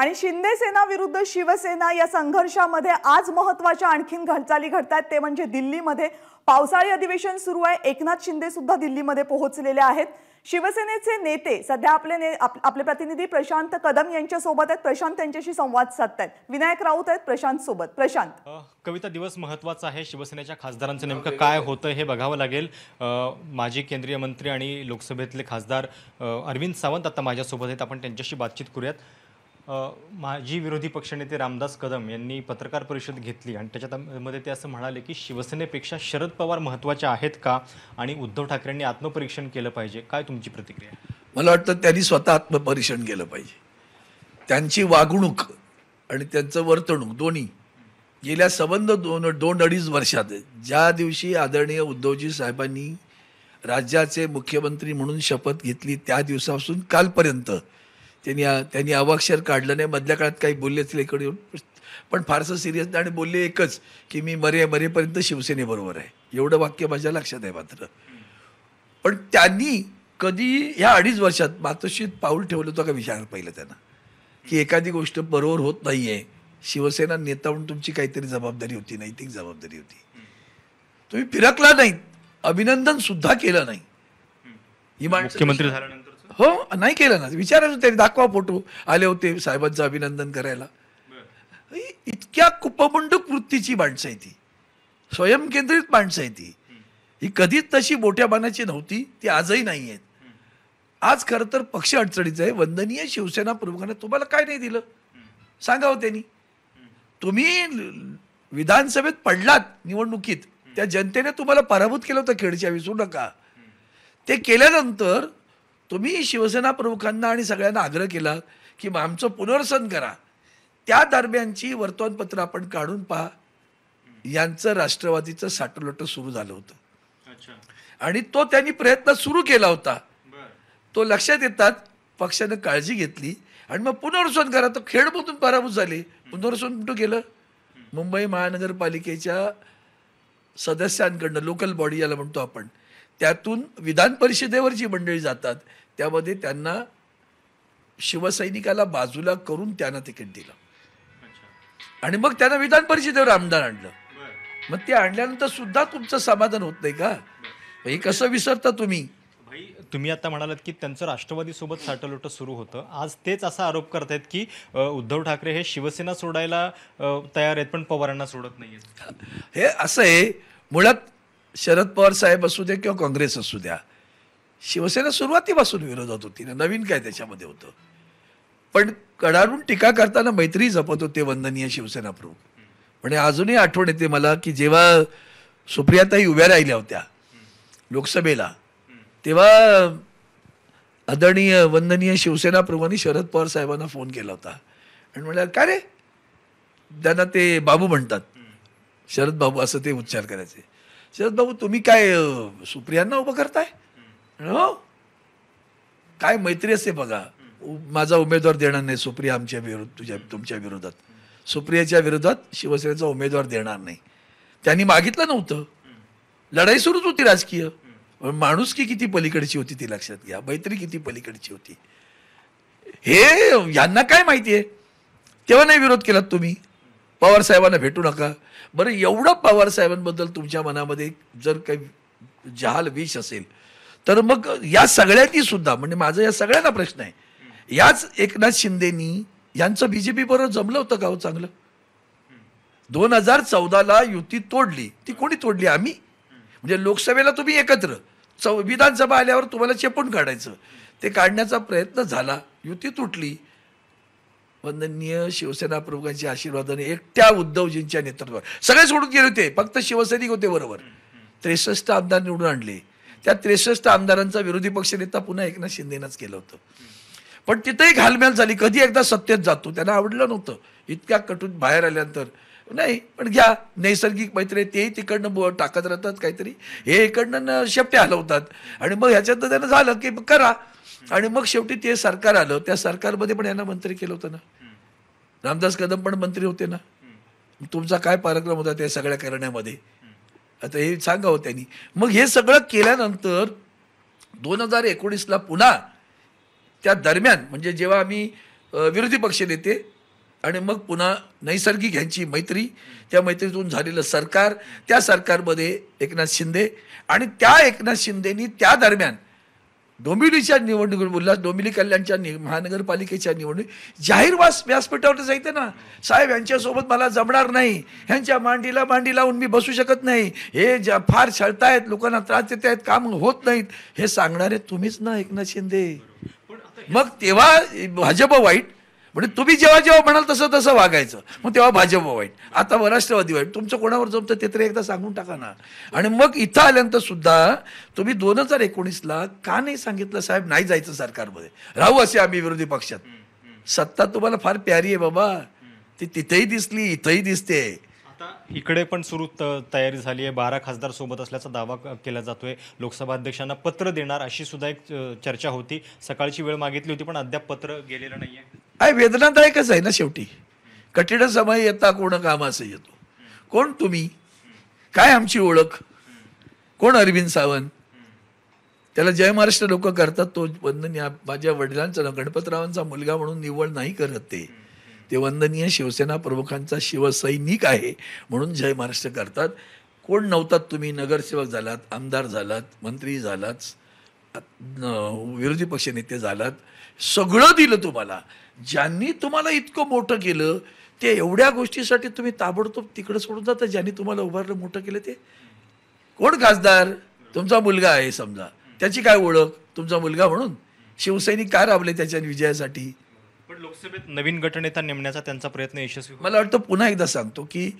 आणि शिंदे सेना विरुद्ध शिवसेना या संघर्षामध्ये आज महत्वाच्या आणखीन घडचाली घडत आहेत ते म्हणजे दिल्लीमध्ये पावसाळी अधिवेशन सुरू आहे एकनाथ शिंदे सुद्धा दिल्लीमध्ये पोहोचलेले आहेत शिवसेनेचे नेते सध्या आपले ने आपले प्रतिनिधी प्रशांत कदम यांच्यासोबत आहेत प्रशांत त्यांच्याशी संवाद साधत आहेत विनायक राऊत आहेत प्रशांत सोबत प्रशांत कविता दिवस महत्वाचा आहे शिवसेनेच्या खासदारांचं नेमकं काय होतं हे बघावं लागेल माजी केंद्रीय मंत्री आणि लोकसभेतले खासदार अरविंद सावंत आता माझ्यासोबत आहेत आपण त्यांच्याशी बातचीत करूयात माजी विरोधी पक्षनेते रामदास कदम यांनी पत्रकार परिषद घेतली आणि त्याच्यामध्ये ते असं म्हणाले की शिवसेनेपेक्षा शरद पवार महत्त्वाचे आहेत का आणि उद्धव ठाकरेंनी आत्मपरीक्षण केलं पाहिजे काय तुमची प्रतिक्रिया मला वाटतं त्यांनी स्वतः आत्मपरीक्षण केलं पाहिजे त्यांची वागणूक आणि त्यांचं वर्तणूक दोन्ही गेल्या संबंध दोन दोन अडीच वर्षात ज्या दिवशी आदरणीय उद्धवजी साहेबांनी राज्याचे मुख्यमंत्री म्हणून शपथ घेतली त्या दिवसापासून कालपर्यंत त्यांनी त्यांनी अवाक्षर काढलं नाही मधल्या काळात काही बोललेच इकडे येऊन पण फारसं सिरियस नाही आणि बोलले एकच की मी मरे मरेपर्यंत शिवसेनेबरोबर आहे एवढं वाक्य माझ्या लक्षात आहे मात्र पण त्यांनी कधी ह्या अडीच वर्षात मातोश्रीत पाऊल ठेवलं होतं का विचार पाहिलं त्यांना की एखादी गोष्ट बरोबर होत नाही आहे शिवसेना नेता म्हणून तुमची काहीतरी जबाबदारी होती नैतिक जबाबदारी होती तुम्ही फिरकला नाही अभिनंदन सुद्धा केलं नाही ही मुख्यमंत्री झाल्यानंतर हो नाही केलं ना विचारायचं ते दाखवा फोटो आले होते साहेबांचं अभिनंदन करायला इतक्या कुपबंडूक वृत्तीची माणसं आहे ती स्वयंकेंद्रित माणसं आहे ती ही कधीच तशी मोठ्या बाणाची नव्हती ती आजही नाही आहेत आज खरं तर पक्ष अडचणीचं आहे वंदनीय शिवसेना प्रमुखाने तुम्हाला काय नाही दिलं सांगावं त्यांनी तुम्ही विधानसभेत पडलात निवडणुकीत त्या जनतेने तुम्हाला पराभूत केलं होतं खेळच्या विसरू नका ते केल्यानंतर तुम्ही शिवसेना प्रमुखांना आणि सगळ्यांना आग्रह केला की आमचं पुनर्सन करा त्या दरम्यानची वर्तमानपत्र आपण काढून पहा यांचं राष्ट्रवादीचं साठलोट सुरू झालं होतं आणि तो त्यांनी प्रयत्न सुरू केला होता तो लक्षात येतात पक्षानं काळजी घेतली आणि मग पुनर्वसन करा तर खेडमधून पराभूत झाले पुनर्वसन कुठं केलं मुंबई महानगरपालिकेच्या सदस्यांकडनं लोकल बॉडी याला म्हणतो आपण त्यातून विधान परिषदेवरची मंडळी जातात त्यामध्ये त्यांना शिवसैनिकाला बाजूला करून त्यांना तिकीट दिलं आणि मग त्यांना विधान परिषदेवर आमदार आणलं मग ते आणल्यानंतर सुद्धा तुमचं समाधान होत नाही का हे कसं विसरता तुम्ही तुम्ही आता म्हणालात की त्यांचं राष्ट्रवादी सोबत साटलोट सुरू होतं आज तेच असा आरोप करतायत की उद्धव ठाकरे हे शिवसेना सोडायला तयार आहेत पण पवारांना सोडत नाही हे असं आहे मुळात शरद पवार साहेब असू द्या किंवा काँग्रेस असू द्या शिवसेना सुरुवातीपासून विरोधात होती ना नवीन काय त्याच्यामध्ये होतं पण कडाडून टीका करताना मैत्री जपत होते वंदनीय शिवसेना प्रमुख म्हणजे अजूनही आठवण येते मला की जेव्हा सुप्रियाताई उभ्या राहिल्या होत्या लोकसभेला तेव्हा आदरणीय वंदनीय शिवसेना प्रमुखांनी शरद पवार साहेबांना फोन केला होता आणि म्हणाल का रे त्यांना ते बाबू म्हणतात शरद बाबू असं ते उच्चार करायचे शरद बाबू तुम्ही काय सुप्रियांना उभं करताय काय मैत्री असते बघा माझा उमेदवार देणार नाही सुप्रिया आमच्या विरोध तुझ्या तुमच्या विरोधात सुप्रियाच्या विरोधात शिवसेनेचा उमेदवार देणार नाही त्यांनी मागितलं नव्हतं लढाई सुरूच होती राजकीय माणूस की किती पलीकडची होती ती लक्षात घ्या मैत्री किती पलीकडची होती हे यांना काय माहिती आहे तेव्हा नाही विरोध केलात तुम्ही पवार साहेबांना भेटू नका बरं एवढं पवार साहेबांबद्दल तुमच्या मनामध्ये जर काही जहाल विष असेल तर मग या सगळ्यांनी सुद्धा म्हणजे माझा या सगळ्यांना प्रश्न आहे याच एकनाथ शिंदेनी यांचं बीजेपी बरोबर जमलं होतं गाव हो चांगलं दोन हजार चौदाला युती तोडली ती कोणी तोडली आम्ही म्हणजे लोकसभेला तुम्ही एकत्र चौ विधानसभा आल्यावर तुम्हाला चेपून काढायचं ते काढण्याचा प्रयत्न झाला युती तुटली वंदनीय शिवसेना प्रमुखांच्या आशीर्वादाने एकट्या उद्धवजींच्या नेतृत्वात सगळे सोडून गेले होते फक्त शिवसैनिक होते बरोबर त्रेसष्ट आमदार निवडून आणले त्या त्रेसष्ट आमदारांचा विरोधी पक्षनेता पुन्हा एकनाथ शिंदेनंच केलं होतं पण तिथंही घालमेल झाली कधी एकदा सत्तेत जातो त्यांना आवडलं नव्हतं इतक्या कटून बाहेर आल्यानंतर नाही पण घ्या नैसर्गिक मैत्री तेही तिकडनं टाकत राहतात काहीतरी हे इकडनं शेपटे हलवतात आणि मग ह्याच्यात त्यानं झालं की करा आणि मग शेवटी ते सरकार आलं त्या सरकारमध्ये पण यांना मंत्री केलं होतं ना रामदास कदम पण मंत्री होते ना तुमचा काय पराक्रम होता त्या सगळ्या करण्यामध्ये आता हे सांगावं त्यांनी मग हे सगळं केल्यानंतर दोन हजार एकोणीसला पुन्हा त्या दरम्यान म्हणजे जेव्हा आम्ही विरोधी पक्ष नेते आणि मग पुन्हा नैसर्गिक ह्यांची मैत्री त्या मैत्रीतून झालेलं सरकार त्या सरकारमध्ये एकनाथ शिंदे आणि त्या एकनाथ शिंदेनी त्या दरम्यान डोंबिवलीच्या निवडणूक उल्हास डोंबिवली कल्याणच्या नि महानगरपालिकेच्या निवडणूक जाहीर वास व्यासपीठावर ना साहेब यांच्यासोबत मला जमणार नाही ह्यांच्या मांडीला मांडी लावून मी बसू शकत नाही हे ज्या फार छळतायत लोकांना त्रास देत आहेत काम होत नाहीत हे सांगणारे तुम्हीच ना एकनाथ शिंदे मग तेव्हा भाजप वाईट म्हणजे तुम्ही जेव्हा जेव्हा म्हणाल तसं तसं वागायचं मग तेव्हा भाजप वाईट आता राष्ट्रवादी वाईट तुमचं कोणावर जमतं ते तरी एकदा सांगून टाका ना आणि मग इथं आल्यानंतर सुद्धा तुम्ही दोन हजार एकोणीसला का नाही सांगितलं साहेब नाही जायचं सरकारमध्ये राहू असे आम्ही विरोधी पक्षात सत्ता तुम्हाला फार प्यारी आहे बाबा ती तिथेही दिसली इथंही दिसते इकडे पण सुरू तयारी झाली आहे बारा खासदार सोबत असल्याचा दावा केला जातोय लोकसभा अध्यक्षांना पत्र देणार अशी सुद्धा एक चर्चा होती सकाळची वेळ मागितली होती पण अद्याप पत्र गेलेलं नाही आहे वेदनादायकच आहे ना शेवटी कठीण समय येता कोण काम असे येतो कोण तुम्ही काय आमची ओळख कोण अरविंद सावंत त्याला जय महाराष्ट्र लोक करतात तो वंदनीय माझ्या वडिलांचा गणपतरावांचा मुलगा म्हणून निवड नाही करत ते ते वंदनीय शिवसेना प्रमुखांचा शिवसैनिक आहे म्हणून जय महाराष्ट्र करतात कोण नव्हतात तुम्ही नगरसेवक झालात आमदार झालात मंत्री झालात विरोधी पक्षनेते झालात सगळं दिलं तुम्हाला ज्यांनी तुम्हाला इतकं मोठं केलं ते एवढ्या गोष्टीसाठी तुम्ही ताबडतोब तिकडं सोडून जाता ज्यांनी तुम्हाला उभारलं मोठं केलं ते कोण खासदार तुमचा मुलगा आहे समजा त्याची काय ओळख तुमचा मुलगा म्हणून शिवसैनिक का राबले त्याच्या विजयासाठी पण लोकसभेत नवीन गटनेता नेमण्याचा त्यांचा प्रयत्न यशस्वी मला वाटतं पुन्हा एकदा सांगतो की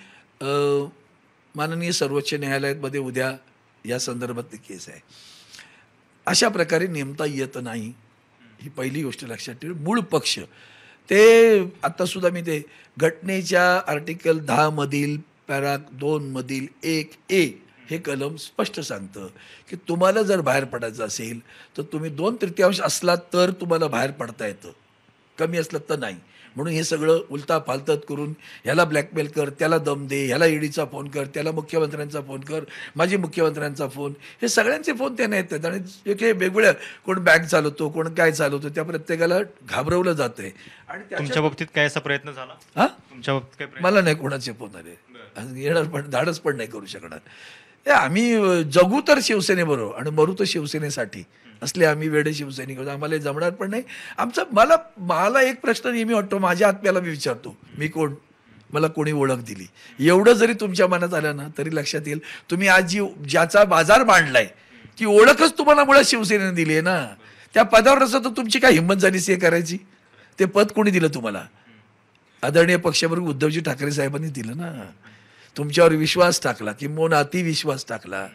माननीय सर्वोच्च न्यायालयामध्ये उद्या या संदर्भात केस आहे अशा प्रकारे नेमता येत नाही ही पहिली गोष्ट लक्षात ठेवली मूळ पक्ष ते आत्तासुद्धा मी ते घटनेच्या आर्टिकल दहामधील पॅरा दोनमधील एक ए हे कलम स्पष्ट सांगतं की तुम्हाला जर बाहेर पडायचं असेल तर तुम्ही दोन तृतीयांश असलात तर तुम्हाला बाहेर पडता येतं कमी असलात तर नाही म्हणून हे सगळं उलता पालतत करून ह्याला ब्लॅकमेल कर त्याला दम दे ह्याला ईडीचा e फोन कर त्याला मुख्यमंत्र्यांचा फोन कर माजी मुख्यमंत्र्यांचा फोन हे सगळ्यांचे फोन त्यांना येतात आणि जे वेगवेगळ्या कोण बँक चालवतो कोण काय चालवतो त्या प्रत्येकाला घाबरवलं जात आहे आणि तुमच्या बाबतीत काय असा प्रयत्न झाला हा तुमच्या बाबतीत काय मला नाही कोणाचे फोन आले येणार पण धाडच पण नाही करू शकणार आम्ही जगू तर शिवसेनेबरोबर आणि मरू तर शिवसेनेसाठी असले आम्ही वेळे शिवसैनिक होतो आम्हाला जमणार पण नाही आमचा मला मला एक प्रश्न नेहमी वाटतो माझ्या आत्म्याला मी विचारतो मी कोण मला कोणी ओळख दिली एवढं जरी तुमच्या मनात आलं ना तरी लक्षात येईल तुम्ही आज जी ज्याचा बाजार मांडलाय ती ओळखच तुम्हाला मुळात शिवसेनेने दिली आहे ना त्या पदावर असं तर तुमची काय हिंमत झाली से करायची ते पद कोणी दिलं तुम्हाला आदरणीय पक्षप्रमुख उद्धवजी ठाकरे साहेबांनी दिलं ना तुमच्यावर विश्वास टाकला किंवा अतिविश्वास टाकला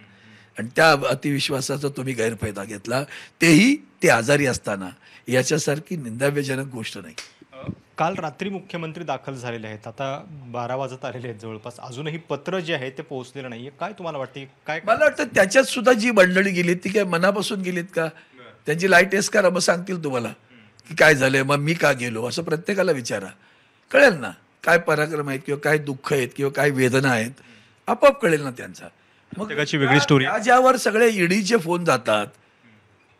आणि त्या अतिविश्वासाचा तुम्ही गैरफायदा घेतला तेही ते आजारी असताना याच्यासारखी निंदाव्यजनक गोष्ट नाही काल रात्री मुख्यमंत्री दाखल झालेले आहेत आता बारा वाजत आलेले आहेत जवळपास अजूनही पत्र जे आहे ते पोहोचलेलं नाहीये काय तुम्हाला वाटते काय मला वाटतं त्याच्यात सुद्धा जी मंडळी गेली ती काय मनापासून गेलीत का त्यांची लाईट टेस्ट करा मग सांगतील तुम्हाला की काय झालंय मग मी का गेलो असं प्रत्येकाला विचारा कळेल ना काय पराक्रम आहेत किंवा काय दुःख आहेत किंवा काय वेदना आहेत आपोआप कळेल ना त्यांचा मग वेगळी स्टोरी ज्यावर सगळे ईडीचे फोन जातात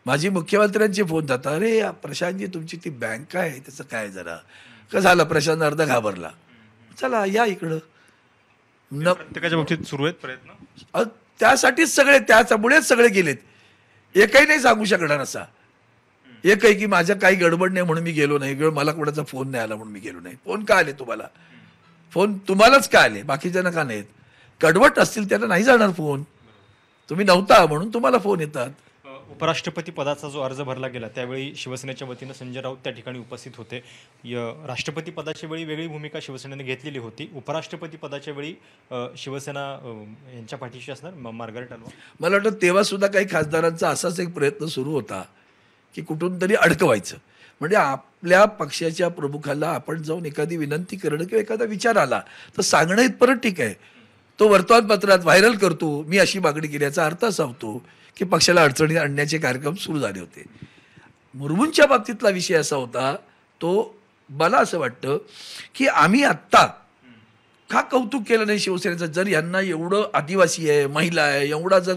माझी मुख्यमंत्र्यांचे फोन जातात अरे प्रशांतजी तुमची ती बँक आहे त्याचं काय जरा कसं झालं प्रशांत अर्धा घाबरला चला या इकडं न बाबतीत सुरू आहेत प्रयत्न त्यासाठीच सगळे त्याच्यामुळेच सगळे गेलेत एकही नाही सांगू शकणार असा आहे की माझ्या काही गडबड नाही म्हणून मी गेलो नाही मला कोणाचा फोन नाही आला म्हणून मी गेलो नाही फोन का आले तुम्हाला फोन तुम्हालाच का आले बाकीच्या का नाहीत कडवट असतील त्यांना नाही जाणार फोन तुम्ही नव्हता म्हणून तुम्हाला फोन येतात उपराष्ट्रपती पदाचा जो अर्ज भरला गेला त्यावेळी शिवसेनेच्या वतीनं संजय राऊत त्या ठिकाणी उपस्थित होते राष्ट्रपती पदाच्या वेळी वेगळी भूमिका शिवसेनेने घेतलेली होती उपराष्ट्रपती पदाच्या वेळी शिवसेना यांच्या पाठीशी असणार मार्गर अल्वा मला वाटतं तेव्हा सुद्धा काही खासदारांचा असाच एक प्रयत्न सुरू होता की कुठून तरी अडकवायचं म्हणजे आपल्या पक्षाच्या प्रमुखाला आपण जाऊन एखादी विनंती करणं किंवा एखादा विचार आला तर सांगणं इथपर्यंत ठीक आहे तो वर्तमानपत्रात व्हायरल करतो मी अशी मागणी केल्याचा अर्थ असा होतो की पक्षाला अडचणीत आणण्याचे कार्यक्रम सुरू झाले होते मुर्मूंच्या बाबतीतला विषय असा होता तो मला असं वाटतं की आम्ही आत्ता का कौतुक केलं नाही शिवसेनेचं जर यांना एवढं आदिवासी आहे महिला आहे एवढा जर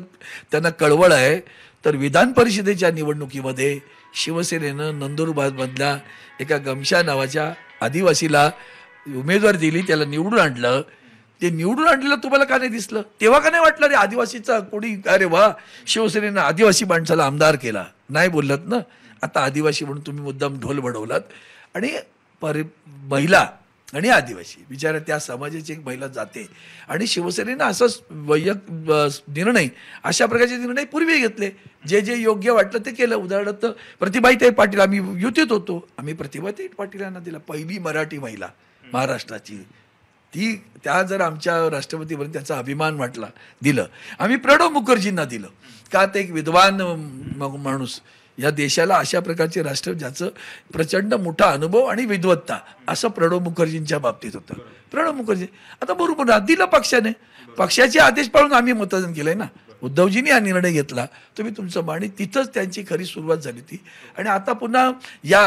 त्यांना कळवळ आहे तर विधान परिषदेच्या निवडणुकीमध्ये शिवसेनेनं नंदुरबारमधल्या एका गमशा नावाच्या आदिवासीला उमेदवार दिली त्याला निवडून आणलं ते निवडून आणलेलं तुम्हाला का नाही दिसलं तेव्हा का नाही वाटलं रे आदिवासीचा कोणी अरे वा शिवसेनेनं आदिवासी माणसाला आमदार केला नाही बोललात ना आता आदिवासी म्हणून तुम्ही मुद्दाम ढोल बडवलात आणि परि महिला आणि आदिवासी बिचारा त्या समाजाची एक महिला जाते आणि शिवसेनेनं असं वैयक निर्णय अशा प्रकारचे निर्णय पूर्वी घेतले जे जे योग्य वाटलं ते केलं उदाहरणार्थ प्रतिभाताई पाटील आम्ही युतीत होतो आम्ही प्रतिभाताई पाटील यांना दिला पहिली मराठी महिला महाराष्ट्राची ती त्या जर आमच्या राष्ट्रपतीवर त्याचा अभिमान वाटला दिलं आम्ही प्रणव मुखर्जींना दिलं का ते एक विद्वान माणूस या देशाला अशा प्रकारचे राष्ट्र ज्याचं प्रचंड मोठा अनुभव आणि विद्वत्ता असं प्रणव मुखर्जींच्या बाबतीत होतं प्रणव मुखर्जी आता बरोबर दिलं पक्षाने पक्षाचे आदेश पाळून आम्ही मतदान केलंय ना उद्धवजींनी हा निर्णय घेतला तुम्ही तुमचं माणी तिथंच त्यांची खरी सुरुवात झाली ती आणि आता पुन्हा या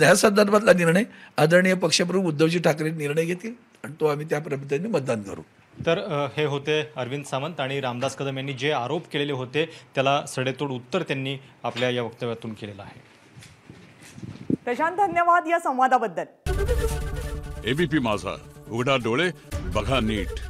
ह्या संदर्भातला निर्णय आदरणीय पक्षप्रमुख उद्धवजी ठाकरे निर्णय घेतील आणि तो आम्ही त्या पद्धतीने मतदान करू तर हे होते अरविंद सावंत आणि रामदास कदम यांनी जे आरोप केलेले होते त्याला सडेतोड उत्तर त्यांनी आपल्या या वक्तव्यातून केलेलं आहे प्रशांत धन्यवाद या संवादाबद्दल एबीपी माझा उघडा डोळे बघा नीट